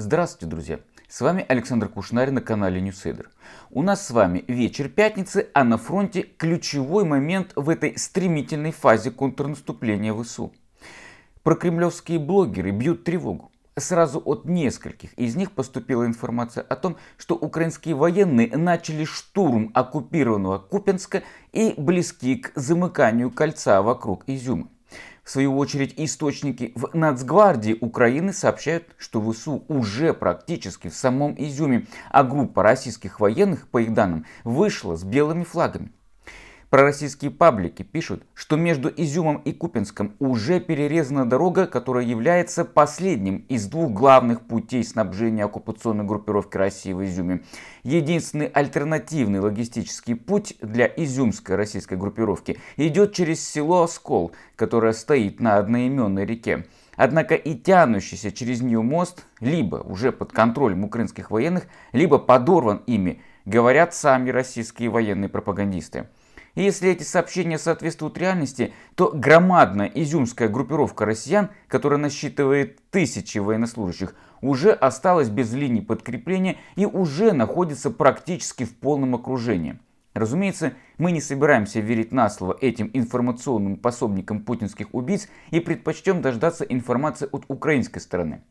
Здравствуйте, друзья! С вами Александр Кушнарь на канале Ньюсейдер. У нас с вами вечер пятницы, а на фронте ключевой момент в этой стремительной фазе контрнаступления ВСУ. Прокремлевские блогеры бьют тревогу. Сразу от нескольких из них поступила информация о том, что украинские военные начали штурм оккупированного Купенска и близки к замыканию кольца вокруг Изюма. В свою очередь, источники в Нацгвардии Украины сообщают, что ВСУ уже практически в самом Изюме, а группа российских военных, по их данным, вышла с белыми флагами. Пророссийские паблики пишут, что между Изюмом и Купинском уже перерезана дорога, которая является последним из двух главных путей снабжения оккупационной группировки России в Изюме. Единственный альтернативный логистический путь для изюмской российской группировки идет через село Оскол, которое стоит на одноименной реке. Однако и тянущийся через нее мост либо уже под контролем украинских военных, либо подорван ими, говорят сами российские военные пропагандисты. И если эти сообщения соответствуют реальности, то громадная изюмская группировка россиян, которая насчитывает тысячи военнослужащих, уже осталась без линий подкрепления и уже находится практически в полном окружении. Разумеется, мы не собираемся верить на слово этим информационным пособникам путинских убийц и предпочтем дождаться информации от украинской стороны.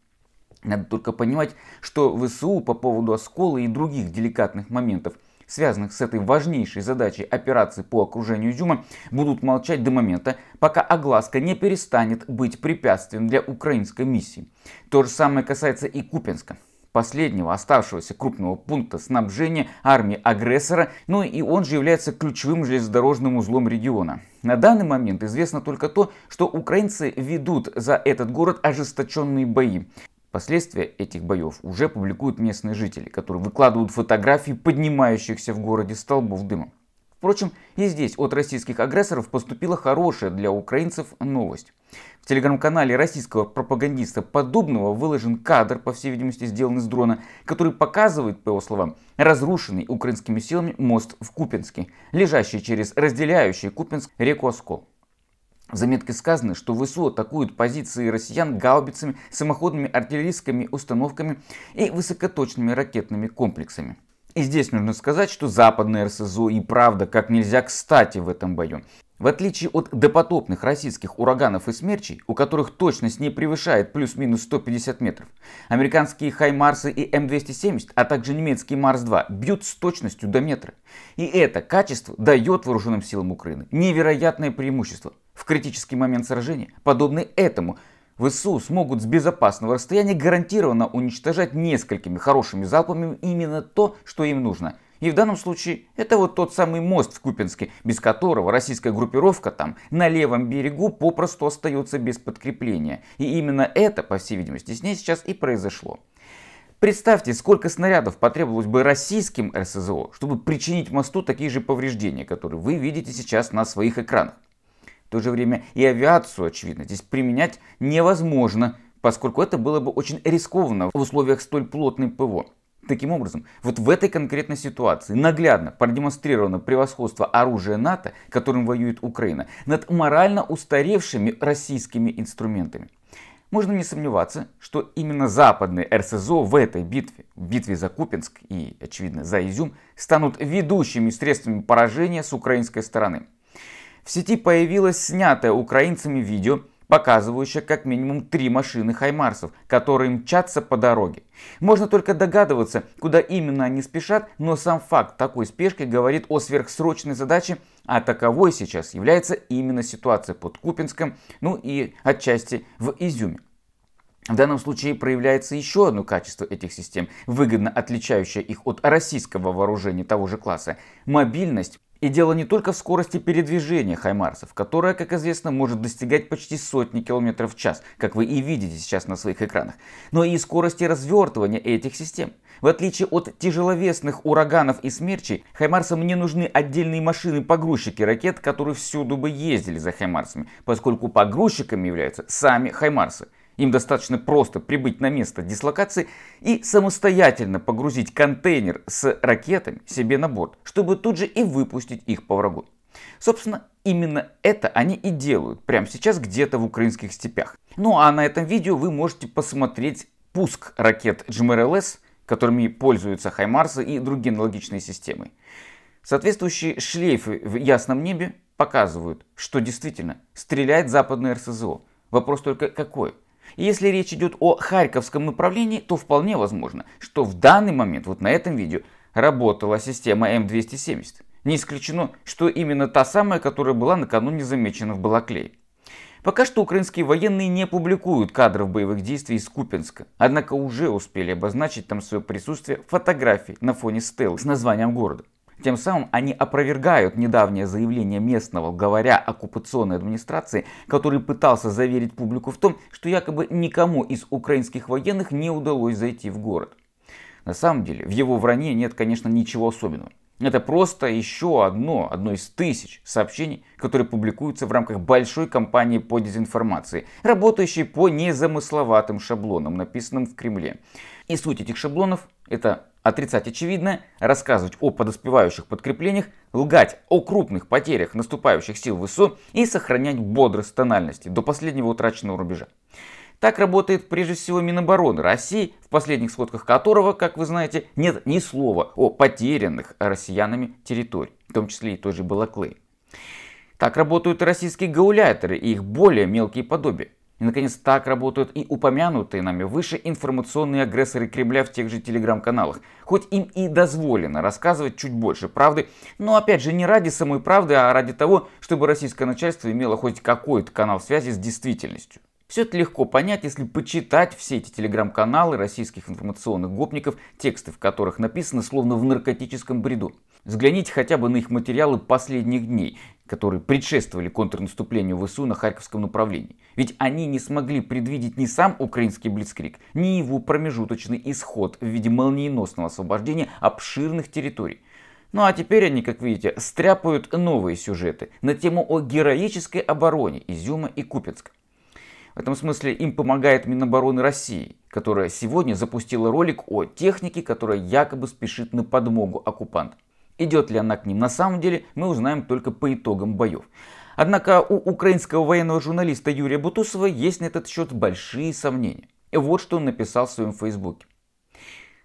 Надо только понимать, что ВСУ по поводу оскола и других деликатных моментов – связанных с этой важнейшей задачей операции по окружению Изюма, будут молчать до момента, пока огласка не перестанет быть препятствием для украинской миссии. То же самое касается и Купенска, последнего оставшегося крупного пункта снабжения армии агрессора, ну и он же является ключевым железнодорожным узлом региона. На данный момент известно только то, что украинцы ведут за этот город ожесточенные бои. Последствия этих боев уже публикуют местные жители, которые выкладывают фотографии поднимающихся в городе столбов дыма. Впрочем, и здесь от российских агрессоров поступила хорошая для украинцев новость. В телеграм-канале российского пропагандиста Подобного выложен кадр, по всей видимости сделанный с дрона, который показывает, по его словам, разрушенный украинскими силами мост в Купинске, лежащий через разделяющий Купинск реку Оскол. В заметке сказано, что ВСУ атакуют позиции россиян гаубицами, самоходными артиллерийскими установками и высокоточными ракетными комплексами. И здесь нужно сказать, что западные РСЗО и правда как нельзя кстати в этом бою. В отличие от допотопных российских ураганов и смерчей, у которых точность не превышает плюс-минус 150 метров, американские Хаймарсы и М270, а также немецкий Марс-2 бьют с точностью до метра. И это качество дает вооруженным силам Украины невероятное преимущество в критический момент сражения, подобный этому. ВСУ смогут с безопасного расстояния гарантированно уничтожать несколькими хорошими залпами именно то, что им нужно. И в данном случае это вот тот самый мост в Купинске, без которого российская группировка там на левом берегу попросту остается без подкрепления. И именно это, по всей видимости, с ней сейчас и произошло. Представьте, сколько снарядов потребовалось бы российским РСЗО, чтобы причинить мосту такие же повреждения, которые вы видите сейчас на своих экранах. В то же время и авиацию, очевидно, здесь применять невозможно, поскольку это было бы очень рискованно в условиях столь плотной ПВО. Таким образом, вот в этой конкретной ситуации наглядно продемонстрировано превосходство оружия НАТО, которым воюет Украина, над морально устаревшими российскими инструментами. Можно не сомневаться, что именно западные РСЗО в этой битве, в битве за Купинск и, очевидно, за Изюм, станут ведущими средствами поражения с украинской стороны. В сети появилось снятое украинцами видео, показывающее как минимум три машины хаймарсов, которые мчатся по дороге. Можно только догадываться, куда именно они спешат, но сам факт такой спешки говорит о сверхсрочной задаче, а таковой сейчас является именно ситуация под Купинском, ну и отчасти в Изюме. В данном случае проявляется еще одно качество этих систем, выгодно отличающее их от российского вооружения того же класса – мобильность и дело не только в скорости передвижения хаймарсов, которая, как известно, может достигать почти сотни километров в час, как вы и видите сейчас на своих экранах, но и скорости развертывания этих систем. В отличие от тяжеловесных ураганов и смерчей, хаймарсам не нужны отдельные машины-погрузчики ракет, которые всюду бы ездили за хаймарсами, поскольку погрузчиками являются сами хаймарсы – им достаточно просто прибыть на место дислокации и самостоятельно погрузить контейнер с ракетами себе на борт, чтобы тут же и выпустить их по врагу. Собственно, именно это они и делают прямо сейчас где-то в украинских степях. Ну а на этом видео вы можете посмотреть пуск ракет GMRLS, которыми пользуются Хаймарсы и другие аналогичные системы. Соответствующие шлейфы в ясном небе показывают, что действительно стреляет западное РСЗО. Вопрос только какой? если речь идет о Харьковском направлении, то вполне возможно, что в данный момент, вот на этом видео, работала система М270. Не исключено, что именно та самая, которая была накануне замечена в Балаклее. Пока что украинские военные не публикуют кадров боевых действий из Купинска, однако уже успели обозначить там свое присутствие фотографий на фоне стелы с названием города. Тем самым они опровергают недавнее заявление местного говоря оккупационной администрации, который пытался заверить публику в том, что якобы никому из украинских военных не удалось зайти в город. На самом деле в его вранье нет, конечно, ничего особенного. Это просто еще одно, одно из тысяч сообщений, которые публикуются в рамках большой кампании по дезинформации, работающей по незамысловатым шаблонам, написанным в Кремле. И суть этих шаблонов – это отрицать очевидное, рассказывать о подоспевающих подкреплениях, лгать о крупных потерях наступающих сил в ВСУ и сохранять бодрость тональности до последнего утраченного рубежа. Так работает прежде всего Минобороны России, в последних сводках которого, как вы знаете, нет ни слова о потерянных россиянами территорий, в том числе и той же Балаклеи. Так работают российские гауляторы и их более мелкие подобия. И, наконец, так работают и упомянутые нами выше информационные агрессоры Кремля в тех же телеграм-каналах. Хоть им и дозволено рассказывать чуть больше правды, но опять же не ради самой правды, а ради того, чтобы российское начальство имело хоть какой-то канал связи с действительностью. Все это легко понять, если почитать все эти телеграм-каналы российских информационных гопников, тексты в которых написаны словно в наркотическом бреду. Взгляните хотя бы на их материалы последних дней, которые предшествовали контрнаступлению ВСУ на Харьковском направлении. Ведь они не смогли предвидеть ни сам украинский Блицкрик, ни его промежуточный исход в виде молниеносного освобождения обширных территорий. Ну а теперь они, как видите, стряпают новые сюжеты на тему о героической обороне Изюма и Купецка. В этом смысле им помогает Минобороны России, которая сегодня запустила ролик о технике, которая якобы спешит на подмогу оккупантам. Идет ли она к ним на самом деле, мы узнаем только по итогам боев. Однако у украинского военного журналиста Юрия Бутусова есть на этот счет большие сомнения. Вот что он написал в своем фейсбуке.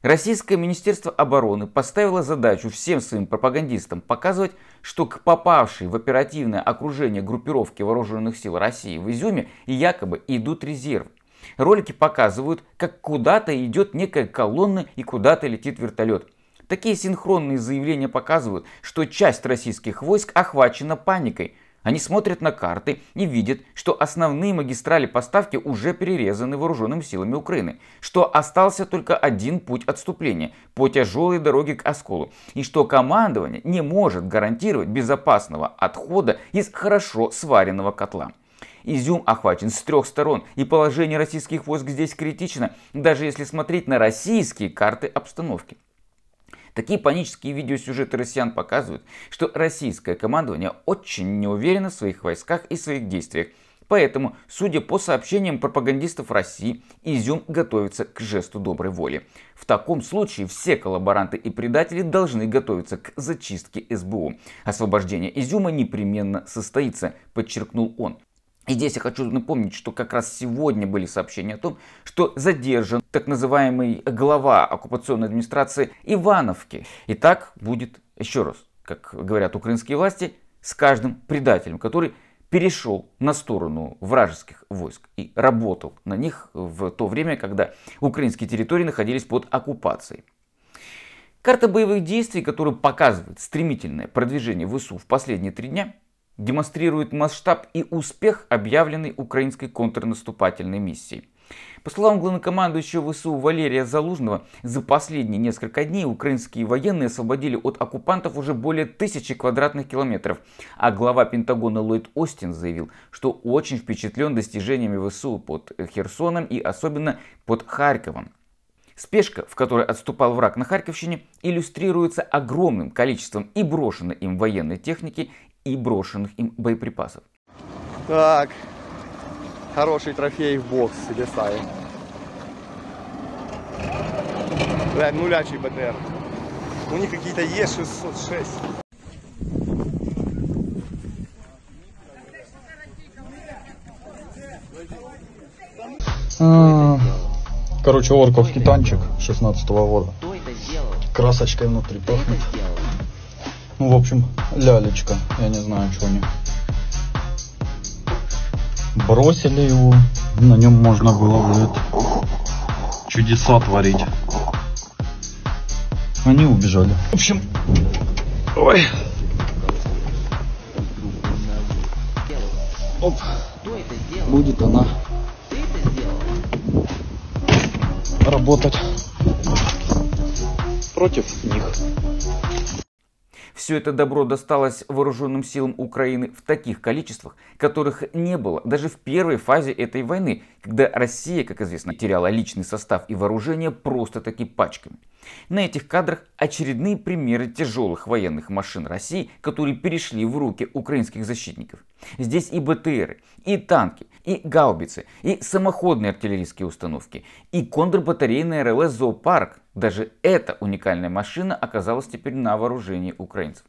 Российское Министерство обороны поставило задачу всем своим пропагандистам показывать, что к попавшей в оперативное окружение группировки вооруженных сил России в Изюме якобы идут резервы. Ролики показывают, как куда-то идет некая колонна и куда-то летит вертолет. Такие синхронные заявления показывают, что часть российских войск охвачена паникой. Они смотрят на карты и видят, что основные магистрали поставки уже перерезаны вооруженными силами Украины, что остался только один путь отступления по тяжелой дороге к Осколу, и что командование не может гарантировать безопасного отхода из хорошо сваренного котла. Изюм охвачен с трех сторон, и положение российских войск здесь критично, даже если смотреть на российские карты обстановки. Такие панические видеосюжеты россиян показывают, что российское командование очень не уверено в своих войсках и своих действиях. Поэтому, судя по сообщениям пропагандистов России, Изюм готовится к жесту доброй воли. В таком случае все коллаборанты и предатели должны готовиться к зачистке СБУ. Освобождение Изюма непременно состоится, подчеркнул он. И здесь я хочу напомнить, что как раз сегодня были сообщения о том, что задержан так называемый глава оккупационной администрации Ивановки. И так будет, еще раз, как говорят украинские власти, с каждым предателем, который перешел на сторону вражеских войск и работал на них в то время, когда украинские территории находились под оккупацией. Карта боевых действий, которую показывает стремительное продвижение ВСУ в последние три дня, демонстрирует масштаб и успех объявленной украинской контрнаступательной миссии. По словам главнокомандующего ВСУ Валерия Залужного, за последние несколько дней украинские военные освободили от оккупантов уже более тысячи квадратных километров, а глава Пентагона Ллойд Остин заявил, что очень впечатлен достижениями ВСУ под Херсоном и особенно под Харьковом. Спешка, в которой отступал враг на Харьковщине, иллюстрируется огромным количеством и брошенной им военной техники, и брошенных им боеприпасов. Так, хороший трофей в бокс лесаем. Бля, нулячий БТР. У них какие-то Е606. А, короче, орков танчик 16 -го года. Красочкой внутри пахнет. Ну, в общем, лялечка. Я не знаю, что они. Бросили его. На нем можно было будет чудеса творить. Они убежали. В общем, ой. Оп. Будет она работать против них. Все это добро досталось вооруженным силам Украины в таких количествах, которых не было даже в первой фазе этой войны, когда Россия, как известно, теряла личный состав и вооружение просто-таки пачками. На этих кадрах очередные примеры тяжелых военных машин России, которые перешли в руки украинских защитников. Здесь и БТРы, и танки, и гаубицы, и самоходные артиллерийские установки, и контрбатарейный РЛС «Зоопарк», даже эта уникальная машина оказалась теперь на вооружении украинцев.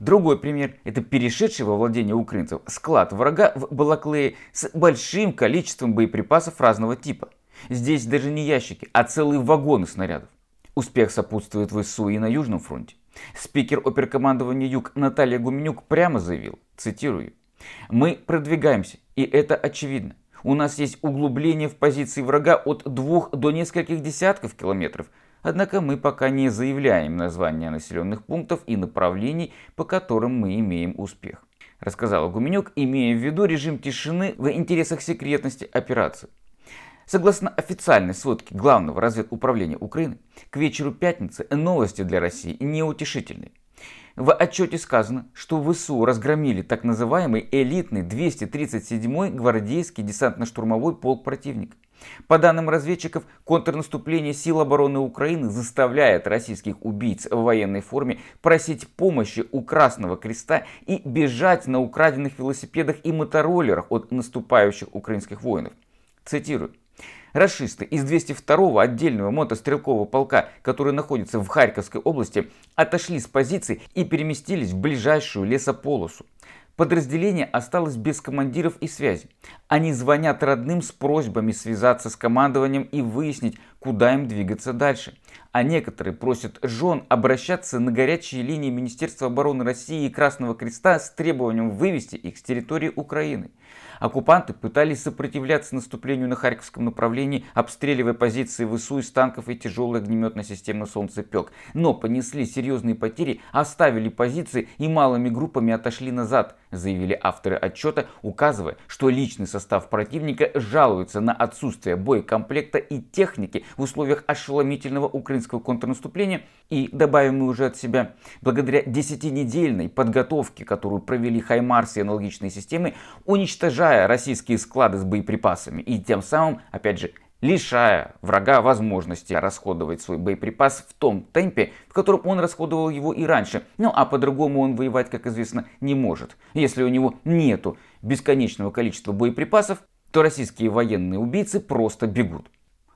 Другой пример – это перешедший во владение украинцев склад врага в Балаклее с большим количеством боеприпасов разного типа. Здесь даже не ящики, а целые вагоны снарядов. Успех сопутствует ВСУ и на Южном фронте. Спикер оперкомандования Юг Наталья Гуменюк прямо заявил, цитирую, «Мы продвигаемся, и это очевидно. У нас есть углубление в позиции врага от двух до нескольких десятков километров – Однако мы пока не заявляем названия населенных пунктов и направлений, по которым мы имеем успех. Рассказал Гуменюк, имея в виду режим тишины в интересах секретности операции. Согласно официальной сводке Главного разведуправления Украины, к вечеру пятницы новости для России неутешительные. В отчете сказано, что ВСУ разгромили так называемый элитный 237-й гвардейский десантно-штурмовой полк противника. По данным разведчиков, контрнаступление сил обороны Украины заставляет российских убийц в военной форме просить помощи у Красного Креста и бежать на украденных велосипедах и мотороллерах от наступающих украинских воинов. Цитирую. Расисты из 202-го отдельного мотострелкового полка, который находится в Харьковской области, отошли с позиций и переместились в ближайшую лесополосу. Подразделение осталось без командиров и связи. Они звонят родным с просьбами связаться с командованием и выяснить, куда им двигаться дальше. А некоторые просят жен обращаться на горячие линии Министерства обороны России и Красного Креста с требованием вывести их с территории Украины. Оккупанты пытались сопротивляться наступлению на Харьковском направлении, обстреливая позиции ВСУ из танков и тяжелой огнеметной системы «Солнцепек». Но понесли серьезные потери, оставили позиции и малыми группами отошли назад – заявили авторы отчета, указывая, что личный состав противника жалуется на отсутствие боекомплекта и техники в условиях ошеломительного украинского контрнаступления и, добавим мы уже от себя, благодаря десятинедельной подготовке, которую провели Хаймарс и аналогичные системы, уничтожая российские склады с боеприпасами и тем самым, опять же, лишая врага возможности расходовать свой боеприпас в том темпе, в котором он расходовал его и раньше. Ну а по-другому он воевать, как известно, не может. Если у него нету бесконечного количества боеприпасов, то российские военные убийцы просто бегут.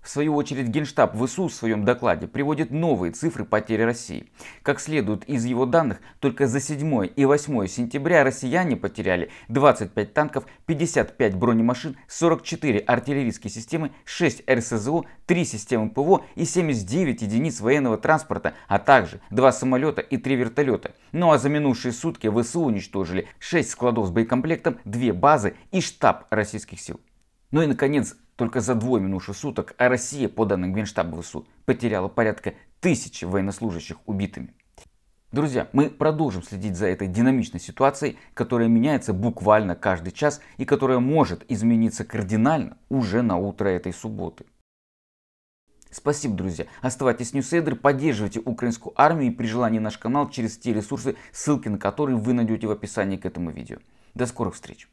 В свою очередь Генштаб ВСУ в своем докладе приводит новые цифры потери России. Как следует из его данных, только за 7 и 8 сентября россияне потеряли 25 танков, 55 бронемашин, 44 артиллерийские системы, 6 РСЗО, 3 системы ПВО и 79 единиц военного транспорта, а также 2 самолета и 3 вертолета. Ну а за минувшие сутки ВСУ уничтожили 6 складов с боекомплектом, 2 базы и штаб российских сил. Ну и наконец, только за двое минувших суток а Россия, по данным Генштаба ВСУ, потеряла порядка тысячи военнослужащих убитыми. Друзья, мы продолжим следить за этой динамичной ситуацией, которая меняется буквально каждый час и которая может измениться кардинально уже на утро этой субботы. Спасибо, друзья. Оставайтесь с Ньюсейдер, поддерживайте украинскую армию и при желании наш канал через те ресурсы, ссылки на которые вы найдете в описании к этому видео. До скорых встреч!